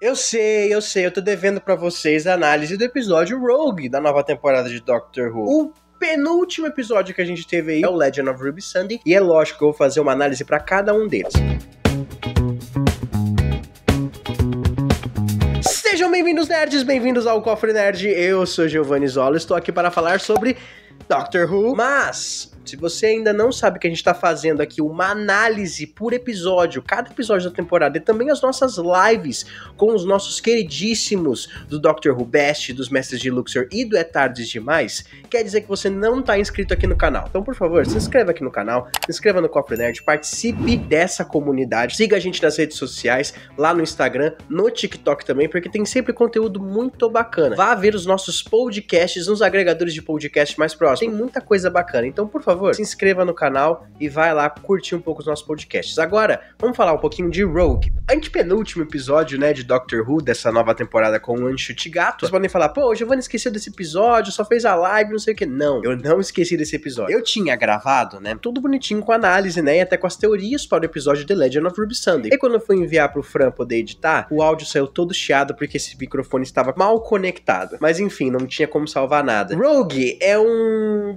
Eu sei, eu sei, eu tô devendo para vocês a análise do episódio Rogue da nova temporada de Doctor Who. O penúltimo episódio que a gente teve aí é o Legend of Ruby Sunday, e é lógico que eu vou fazer uma análise para cada um deles. Sejam bem-vindos, nerds, bem-vindos ao Cofre Nerd. Eu sou Giovanni Zola, estou aqui para falar sobre Doctor Who. Mas, se você ainda não sabe que a gente está fazendo aqui uma análise por episódio, cada episódio da temporada, e também as nossas lives com os nossos queridíssimos do Doctor Who Best, dos Mestres de Luxor e do É Tardes Demais, quer dizer que você não está inscrito aqui no canal. Então, por favor, se inscreva aqui no canal, se inscreva no Cofre Nerd, participe dessa comunidade, siga a gente nas redes sociais, lá no Instagram, no TikTok também, porque tem sempre conteúdo muito bacana. Vá ver os nossos podcasts nos agregadores de podcast mais próximos tem muita coisa bacana. Então, por favor, se inscreva no canal e vai lá curtir um pouco os nossos podcasts. Agora, vamos falar um pouquinho de Rogue. Antepenúltimo episódio, né, de Doctor Who, dessa nova temporada com o Anchute Gato. Vocês podem falar, pô, Giovanni esqueceu desse episódio, só fez a live, não sei o que. Não, eu não esqueci desse episódio. Eu tinha gravado, né, tudo bonitinho com análise, né, e até com as teorias para o episódio The Legend of Ruby Sunday. E quando eu fui enviar pro Fran poder editar, o áudio saiu todo chiado porque esse microfone estava mal conectado. Mas enfim, não tinha como salvar nada. Rogue é um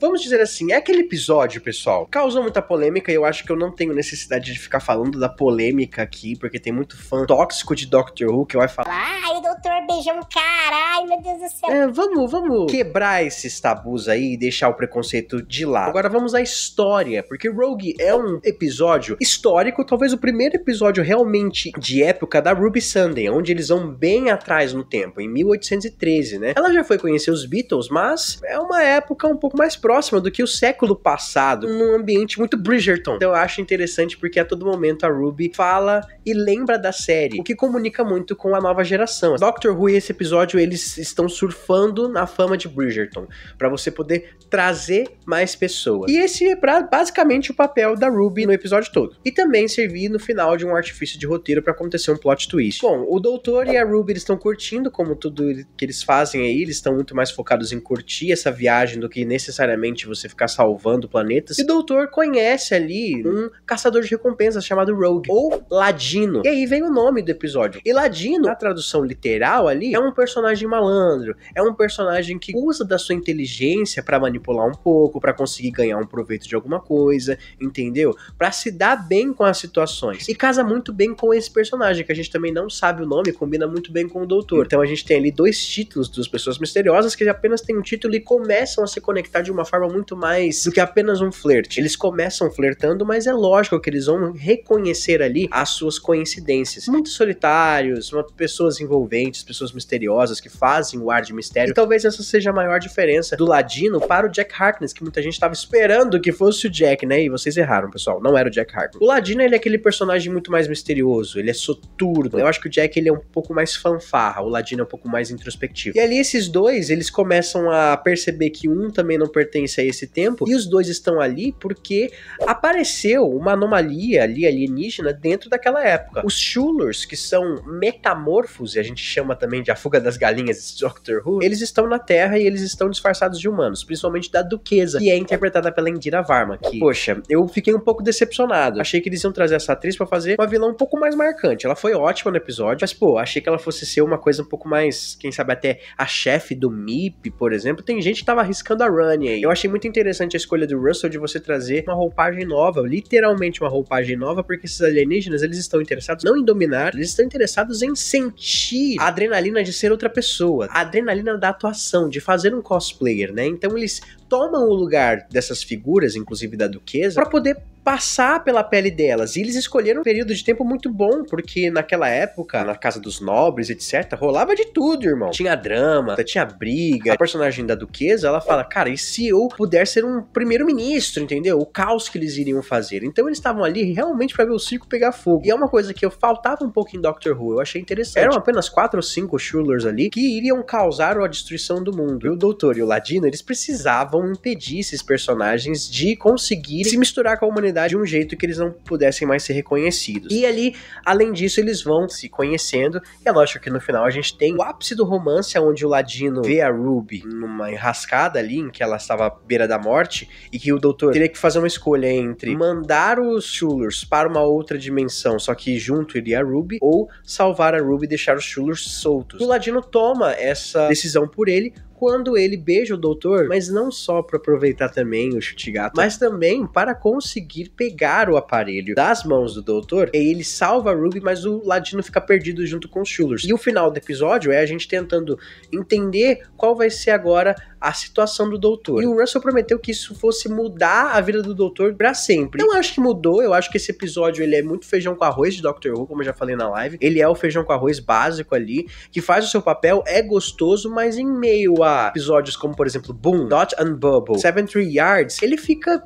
Vamos dizer assim, é aquele episódio, pessoal. Causou muita polêmica e eu acho que eu não tenho necessidade de ficar falando da polêmica aqui, porque tem muito fã tóxico de Doctor Who que vai falar. Ai, doutor, beijão, caralho, meu Deus do céu. É, vamos, vamos quebrar esses tabus aí e deixar o preconceito de lado. Agora vamos à história, porque Rogue é um episódio histórico, talvez o primeiro episódio realmente de época da Ruby Sunday, onde eles vão bem atrás no tempo, em 1813, né? Ela já foi conhecer os Beatles, mas é uma época um pouco mais próxima do que o século passado, num ambiente muito Bridgerton. Então eu acho interessante porque a todo momento a Ruby fala e lembra da série, o que comunica muito com a nova geração. Doctor Who e esse episódio eles estão surfando na fama de Bridgerton, para você poder trazer mais pessoas. E esse é pra, basicamente o papel da Ruby no episódio todo. E também servir no final de um artifício de roteiro para acontecer um plot twist. Bom, o doutor e a Ruby estão curtindo como tudo que eles fazem aí, eles estão muito mais focados em curtir essa viagem do que necessariamente você ficar salvando planetas. E o doutor conhece ali um caçador de recompensas chamado Rogue, ou Ladino. E aí vem o nome do episódio. E Ladino, na tradução literal ali, é um personagem malandro, é um personagem que usa da sua inteligência para manipular um pouco, para conseguir ganhar um proveito de alguma coisa, entendeu? Para se dar bem com as situações. E casa muito bem com esse personagem, que a gente também não sabe o nome, combina muito bem com o doutor. Então a gente tem ali dois títulos dos pessoas misteriosas que apenas tem um título e começam a se conectar conectar de uma forma muito mais do que apenas um flerte. Eles começam flertando, mas é lógico que eles vão reconhecer ali as suas coincidências. Muito solitários, pessoas envolventes, pessoas misteriosas que fazem o ar de mistério. E talvez essa seja a maior diferença do Ladino para o Jack Harkness, que muita gente estava esperando que fosse o Jack, né? E vocês erraram, pessoal. Não era o Jack Harkness. O Ladino, ele é aquele personagem muito mais misterioso, ele é soturno. Eu acho que o Jack, ele é um pouco mais fanfarra, o Ladino é um pouco mais introspectivo. E ali esses dois, eles começam a perceber que um também também não pertence a esse tempo, e os dois estão ali porque apareceu uma anomalia ali alienígena dentro daquela época. Os Shulers, que são metamorfos, e a gente chama também de a fuga das galinhas de Doctor Who, eles estão na Terra e eles estão disfarçados de humanos, principalmente da Duquesa, que é interpretada pela Indira Varma, que, poxa, eu fiquei um pouco decepcionado. Achei que eles iam trazer essa atriz para fazer uma vilã um pouco mais marcante. Ela foi ótima no episódio, mas pô, achei que ela fosse ser uma coisa um pouco mais, quem sabe até a chefe do MIP, por exemplo. Tem gente que tava arriscando a aí. Eu achei muito interessante a escolha do Russell de você trazer uma roupagem nova, literalmente uma roupagem nova, porque esses alienígenas, eles estão interessados não em dominar, eles estão interessados em sentir a adrenalina de ser outra pessoa, a adrenalina da atuação, de fazer um cosplayer, né? Então eles tomam o lugar dessas figuras, inclusive da duquesa, para poder passar pela pele delas. E eles escolheram um período de tempo muito bom, porque naquela época, na casa dos nobres, etc., rolava de tudo, irmão. Tinha drama, tinha briga. A personagem da duquesa, ela fala, cara, e se eu puder ser um primeiro-ministro, entendeu? O caos que eles iriam fazer. Então eles estavam ali realmente para ver o circo pegar fogo. E é uma coisa que eu faltava um pouco em Doctor Who, eu achei interessante. Eram apenas quatro ou cinco Shulers ali que iriam causar a destruição do mundo. E o Doutor e o Ladino, eles precisavam impedir esses personagens de conseguir se misturar com a humanidade de um jeito que eles não pudessem mais ser reconhecidos. E ali, além disso, eles vão se conhecendo. E é lógico que no final a gente tem o ápice do romance, onde o Ladino vê a Ruby numa enrascada ali, em que ela estava à beira da morte, e que o doutor teria que fazer uma escolha entre mandar os Shulers para uma outra dimensão, só que junto iria a Ruby, ou salvar a Ruby e deixar os Shulers soltos. O Ladino toma essa decisão por ele, quando ele beija o doutor, mas não só para aproveitar também o chute gato, mas também para conseguir pegar o aparelho das mãos do doutor. E ele salva a Ruby, mas o Ladino fica perdido junto com os Chulers. E o final do episódio é a gente tentando entender qual vai ser agora a situação do doutor. E o Russell prometeu que isso fosse mudar a vida do doutor para sempre. Eu acho que mudou, eu acho que esse episódio ele é muito feijão com arroz de Doctor Who, como eu já falei na live. Ele é o feijão com arroz básico ali, que faz o seu papel, é gostoso, mas em meio a episódios como, por exemplo, Boom, Dot and Bubble, Seven Three Yards, ele fica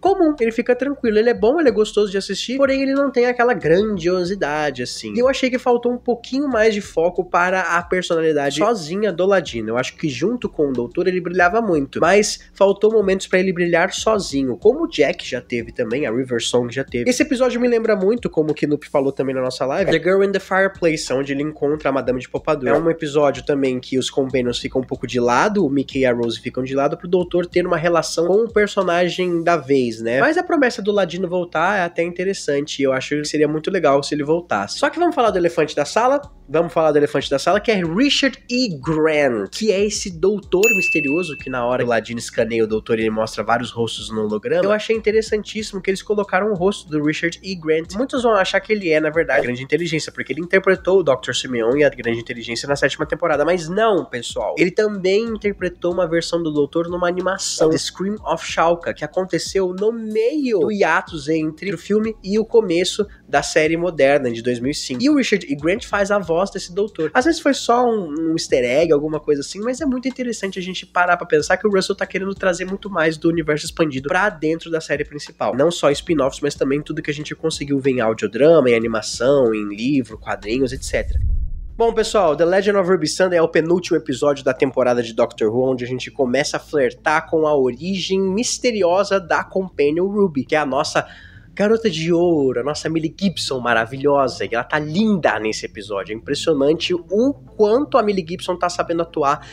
comum. Ele fica tranquilo, ele é bom, ele é gostoso de assistir, porém ele não tem aquela grandiosidade, assim. E eu achei que faltou um pouquinho mais de foco para a personalidade sozinha do Ladino. Eu acho que junto com o Doutor ele brilhava muito, mas faltou momentos para ele brilhar sozinho, como o Jack já teve também, a River Song já teve. Esse episódio me lembra muito, como o Knoop falou também na nossa live, The Girl in the Fireplace, onde ele encontra a Madame de Pompadour. É um episódio também que os companions ficam um pouco de lado, o Mickey e a Rose ficam de lado, pro Doutor ter uma relação com o personagem da vez mês, né? Mas a promessa do Ladino voltar é até interessante. Eu acho que seria muito legal se ele voltasse. Só que vamos falar do elefante da sala, vamos falar do elefante da sala, que é Richard E. Grant, que é esse doutor misterioso que na hora que o Ladino escaneia o doutor ele mostra vários rostos no holograma. Eu achei interessantíssimo que eles colocaram o rosto do Richard E. Grant. Muitos vão achar que ele é, na verdade, a grande inteligência, porque ele interpretou o Dr. Simeon e a grande inteligência na sétima temporada. Mas não, pessoal. Ele também interpretou uma versão do doutor numa animação, The Scream of Shalka, que aconteceu no meio do hiatus entre o filme e o começo da série moderna de 2005. E o Richard E. Grant faz a voz resposta esse doutor. Às vezes foi só um, um easter egg, alguma coisa assim, mas é muito interessante a gente parar pra pensar que o Russell tá querendo trazer muito mais do universo expandido pra dentro da série principal. Não só spin-offs, mas também tudo que a gente conseguiu ver em audiodrama, em animação, em livro, quadrinhos, etc. Bom, pessoal, The Legend of Ruby Sunday é o penúltimo episódio da temporada de Doctor Who, onde a gente começa a flertar com a origem misteriosa da Companion Ruby, que é a nossa Garota de Ouro, a nossa Millie Gibson maravilhosa, e ela tá linda nesse episódio. É impressionante o quanto a Millie Gibson tá sabendo atuar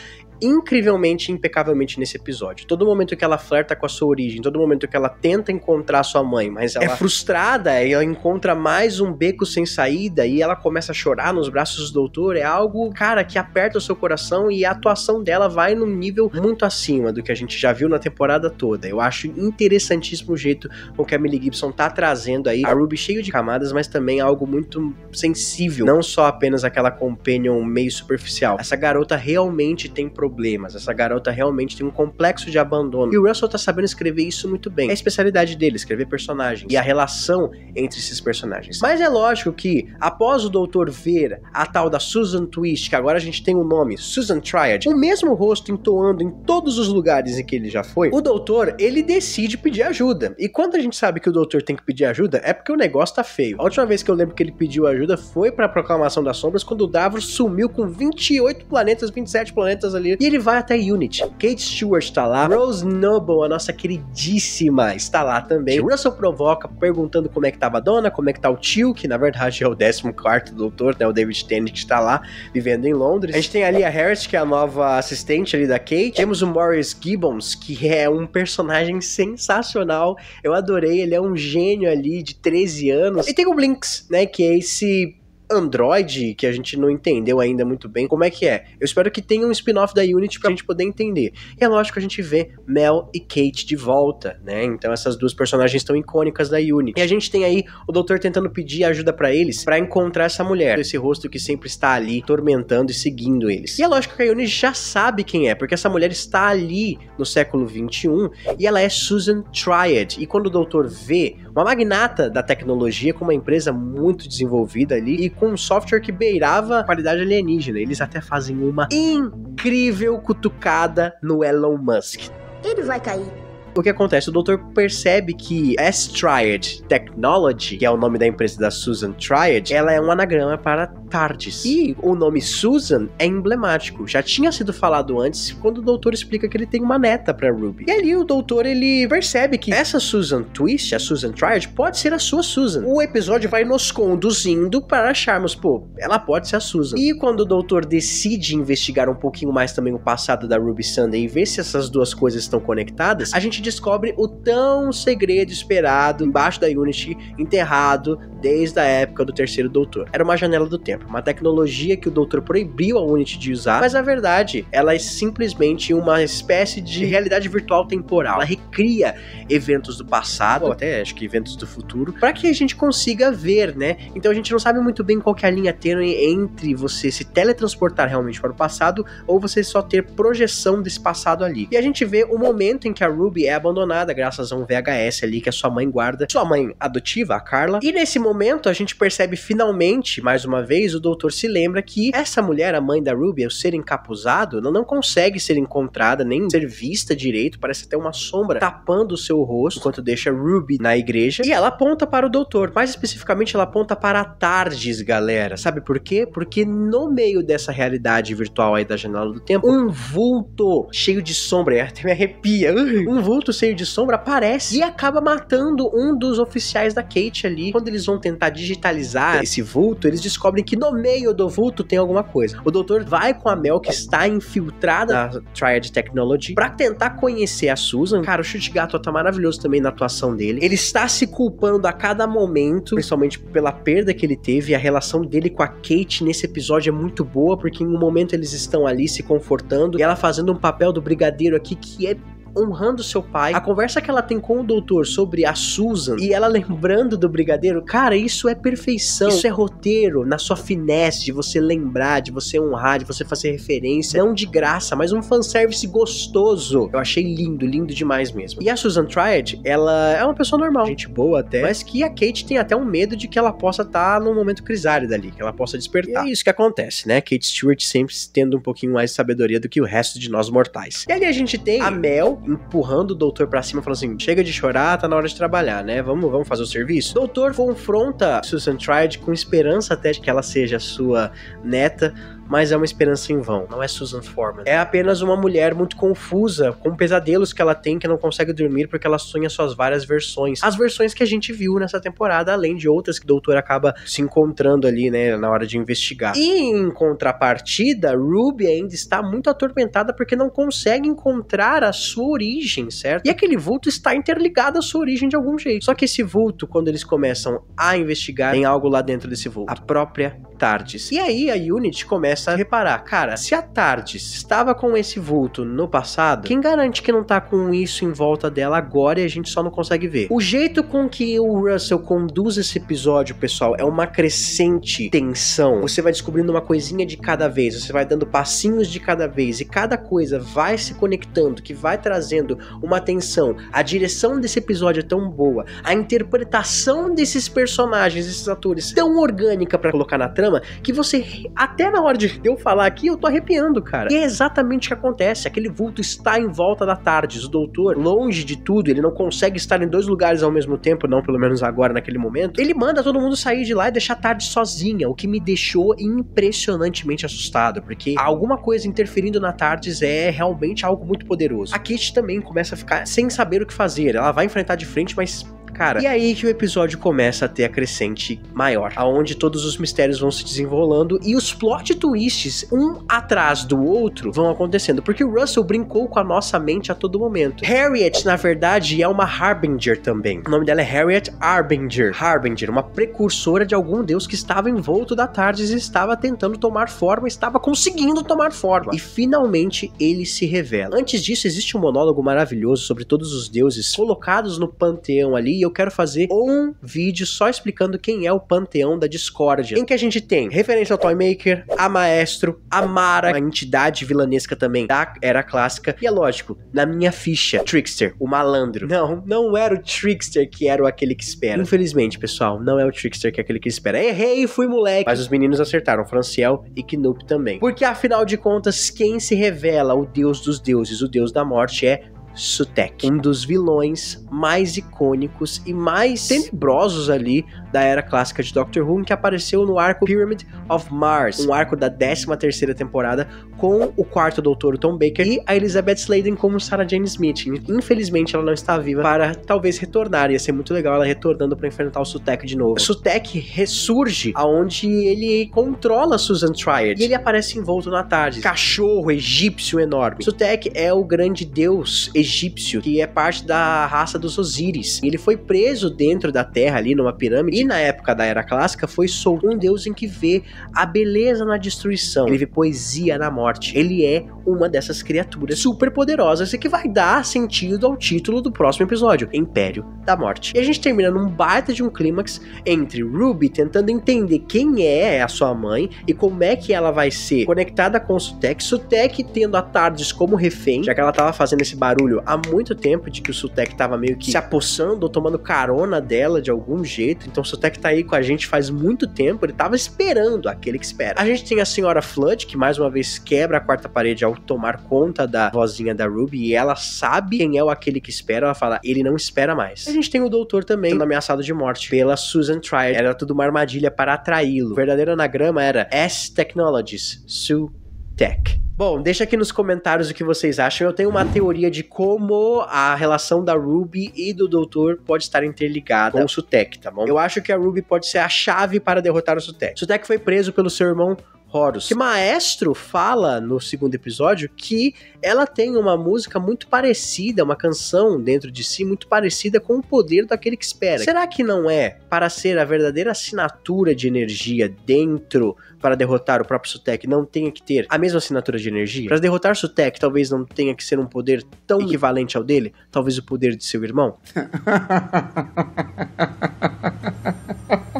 incrivelmente, impecavelmente nesse episódio. Todo momento que ela flerta com a sua origem, todo momento que ela tenta encontrar sua mãe, mas é ela é frustrada, ela encontra mais um beco sem saída e ela começa a chorar nos braços do doutor, é algo, cara, que aperta o seu coração e a atuação dela vai num nível muito acima do que a gente já viu na temporada toda. Eu acho interessantíssimo o jeito com que a Millie Gibson tá trazendo aí a Ruby cheio de camadas, mas também algo muito sensível, não só apenas aquela companion meio superficial. Essa garota realmente tem problemas problemas. Essa garota realmente tem um complexo de abandono. E o Russell tá sabendo escrever isso muito bem. É a especialidade dele, escrever personagens e a relação entre esses personagens. Mas é lógico que, após o doutor ver a tal da Susan Twist, que agora a gente tem o nome, Susan Triad, o mesmo rosto entoando em todos os lugares em que ele já foi, o doutor, ele decide pedir ajuda. E quando a gente sabe que o doutor tem que pedir ajuda, é porque o negócio tá feio. A última vez que eu lembro que ele pediu ajuda foi pra Proclamação das Sombras, quando o Davros sumiu com 28 planetas, 27 planetas ali e ele vai até Unity. Kate Stewart está lá, Rose Noble, a nossa queridíssima, está lá também. Russell provoca, perguntando como é que tava a dona, como é que tá o tio, que na verdade é o 14 doutor, né? O David Tennant que está lá vivendo em Londres. A gente tem ali a Harris, que é a nova assistente ali da Kate. Temos o Morris Gibbons, que é um personagem sensacional. Eu adorei, ele é um gênio ali de 13 anos. E tem o Blinks, né? Que é esse Android, que a gente não entendeu ainda muito bem como é que é. Eu espero que tenha um spin-off da Unity pra gente poder entender. E é lógico que a gente vê Mel e Kate de volta, né? Então essas duas personagens estão icônicas da Unity. E a gente tem aí o doutor tentando pedir ajuda para eles para encontrar essa mulher, esse rosto que sempre está ali tormentando e seguindo eles. E é lógico que a Unity já sabe quem é, porque essa mulher está ali no século 21 e ela é Susan Triad. E quando o doutor vê uma magnata da tecnologia com uma empresa muito desenvolvida ali e com um software que beirava qualidade alienígena. Eles até fazem uma incrível cutucada no Elon Musk. Ele vai cair. O que acontece? O doutor percebe que S-Triad Technology, que é o nome da empresa da Susan Triad, ela é um anagrama para TARDIS. E o nome Susan é emblemático. Já tinha sido falado antes quando o doutor explica que ele tem uma neta para Ruby. E ali o doutor ele percebe que essa Susan Twist, a Susan Triad, pode ser a sua Susan. O episódio vai nos conduzindo para acharmos, pô, ela pode ser a Susan. E quando o doutor decide investigar um pouquinho mais também o passado da Ruby Sunday e ver se essas duas coisas estão conectadas, a gente descobre o tão segredo esperado embaixo da Unity, enterrado desde a época do terceiro doutor. Era uma janela do tempo, uma tecnologia que o doutor proibiu a Unity de usar, mas na verdade ela é simplesmente uma espécie de realidade virtual temporal. Ela recria eventos do passado, ou até acho que eventos do futuro, para que a gente consiga ver, né? Então a gente não sabe muito bem qual é a linha tênue entre você se teletransportar realmente para o passado ou você só ter projeção desse passado ali. E a gente vê o momento em que a Ruby é abandonada graças a um VHS ali que a sua mãe guarda, sua mãe adotiva, a Carla. E nesse momento a gente percebe finalmente, mais uma vez, o doutor se lembra que essa mulher, a mãe da Ruby, o ser encapuzado, não consegue ser encontrada nem ser vista direito, parece até uma sombra tapando o seu rosto enquanto deixa Ruby na igreja. E ela aponta para o doutor, mais especificamente ela aponta para a Tardes, galera. Sabe por quê? Porque no meio dessa realidade virtual aí da janela do tempo, um vulto cheio de sombra, até me arrepia, um vulto outro seio de sombra aparece e acaba matando um dos oficiais da Kate ali. Quando eles vão tentar digitalizar esse vulto, eles descobrem que no meio do vulto tem alguma coisa. O doutor vai com a Mel, que está infiltrada na Triad Technology, para tentar conhecer a Susan. Cara, o chute gato tá maravilhoso também na atuação dele. Ele está se culpando a cada momento, principalmente pela perda que ele teve. A relação dele com a Kate nesse episódio é muito boa, porque em um momento eles estão ali se confortando e ela fazendo um papel do brigadeiro aqui que é honrando seu pai. A conversa que ela tem com o doutor sobre a Susan e ela lembrando do brigadeiro, cara, isso é perfeição. Isso é roteiro na sua finesse de você lembrar, de você honrar, de você fazer referência. Não de graça, mas um fanservice gostoso. Eu achei lindo, lindo demais mesmo. E a Susan Triad, ela é uma pessoa normal, gente boa até, mas que a Kate tem até um medo de que ela possa estar tá num momento crisário dali, que ela possa despertar. E é isso que acontece, né? Kate Stewart sempre tendo um pouquinho mais de sabedoria do que o resto de nós mortais. E ali a gente tem a Mel, empurrando o doutor para cima, falando assim: chega de chorar, tá na hora de trabalhar, né? Vamos, vamos fazer o serviço. O doutor confronta Susan Tried com esperança até de que ela seja sua neta mas é uma esperança em vão. Não é Susan Foreman. É apenas uma mulher muito confusa, com pesadelos que ela tem, que não consegue dormir porque ela sonha suas várias versões. As versões que a gente viu nessa temporada, além de outras que o doutor acaba se encontrando ali, né, na hora de investigar. E em contrapartida, Ruby ainda está muito atormentada porque não consegue encontrar a sua origem, certo? E aquele vulto está interligado à sua origem de algum jeito. Só que esse vulto, quando eles começam a investigar, tem algo lá dentro desse vulto. A própria Tardes. E aí a Unity começa começa a reparar, cara, se a Tardes estava com esse vulto no passado, quem garante que não tá com isso em volta dela agora e a gente só não consegue ver? O jeito com que o Russell conduz esse episódio, pessoal, é uma crescente tensão. Você vai descobrindo uma coisinha de cada vez, você vai dando passinhos de cada vez e cada coisa vai se conectando, que vai trazendo uma tensão. A direção desse episódio é tão boa, a interpretação desses personagens, desses atores, tão orgânica para colocar na trama que você até na hora de de eu falar aqui, eu tô arrepiando, cara. E é exatamente o que acontece. Aquele vulto está em volta da tarde. O doutor, longe de tudo, ele não consegue estar em dois lugares ao mesmo tempo, não pelo menos agora, naquele momento. Ele manda todo mundo sair de lá e deixar a tarde sozinha, o que me deixou impressionantemente assustado, porque alguma coisa interferindo na Tardes é realmente algo muito poderoso. A Kate também começa a ficar sem saber o que fazer. Ela vai enfrentar de frente, mas cara. E aí que o episódio começa a ter a crescente maior, aonde todos os mistérios vão se desenrolando e os plot twists, um atrás do outro, vão acontecendo. Porque o Russell brincou com a nossa mente a todo momento. Harriet, na verdade, é uma Harbinger também. O nome dela é Harriet Harbinger. Harbinger, uma precursora de algum deus que estava envolto da Tardes e estava tentando tomar forma, estava conseguindo tomar forma. E finalmente ele se revela. Antes disso, existe um monólogo maravilhoso sobre todos os deuses colocados no panteão ali eu quero fazer um vídeo só explicando quem é o panteão da discórdia, em que a gente tem referência ao Toymaker, a Maestro, a Mara, a entidade vilanesca também da Era Clássica, e é lógico, na minha ficha, Trickster, o malandro. Não, não era o Trickster que era o aquele que espera. Infelizmente, pessoal, não é o Trickster que é aquele que espera. Errei, fui moleque. Mas os meninos acertaram, Franciel e Knoop também. Porque afinal de contas, quem se revela o deus dos deuses, o deus da morte, é Sutek, um dos vilões mais icônicos e mais tenebrosos ali da era clássica de Doctor Who, que apareceu no arco Pyramid of Mars, um arco da 13ª temporada com o quarto doutor Tom Baker e a Elizabeth Sladen como Sarah Jane Smith. Infelizmente ela não está viva para talvez retornar, ia ser muito legal ela retornando para enfrentar o Sutek de novo. O Sutek ressurge aonde ele controla Susan Triad e ele aparece envolto na tarde. Cachorro egípcio enorme. Sutek é o grande deus egípcio que é parte da raça dos Osíris. Ele foi preso dentro da terra ali numa pirâmide e na época da Era Clássica foi Souto, um deus em que vê a beleza na destruição, ele vê poesia na morte. Ele é uma dessas criaturas super poderosas e que vai dar sentido ao título do próximo episódio, Império da Morte. E a gente termina num baita de um clímax entre Ruby tentando entender quem é a sua mãe e como é que ela vai ser conectada com o Sutek, Sutek tendo a Tardes como refém, já que ela tava fazendo esse barulho há muito tempo de que o Sutek tava meio que se apossando ou tomando carona dela de algum jeito, então Sotec tá aí com a gente faz muito tempo, ele tava esperando aquele que espera. A gente tem a senhora Flood, que mais uma vez quebra a quarta parede ao tomar conta da vozinha da Ruby, e ela sabe quem é o aquele que espera, ela fala, ele não espera mais. A gente tem o doutor também, sendo ameaçado de morte pela Susan Trier, era tudo uma armadilha para atraí-lo. O verdadeiro anagrama era S Technologies, Sue Tech. Bom, deixa aqui nos comentários o que vocês acham. Eu tenho uma teoria de como a relação da Ruby e do Doutor pode estar interligada com o Sutek, tá bom? Eu acho que a Ruby pode ser a chave para derrotar o Sutek. Sutek foi preso pelo seu irmão Horus. Que Maestro fala no segundo episódio que ela tem uma música muito parecida, uma canção dentro de si muito parecida com o poder daquele que espera. Será que não é para ser a verdadeira assinatura de energia dentro para derrotar o próprio Sutek não tenha que ter a mesma assinatura de energia? Para derrotar Sutek, talvez não tenha que ser um poder tão equivalente ao dele, talvez o poder de seu irmão?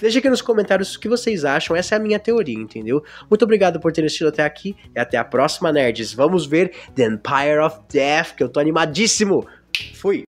Deixa aqui nos comentários o que vocês acham. Essa é a minha teoria, entendeu? Muito obrigado por terem assistido até aqui e até a próxima, nerds. Vamos ver The Empire of Death, que eu tô animadíssimo. Fui!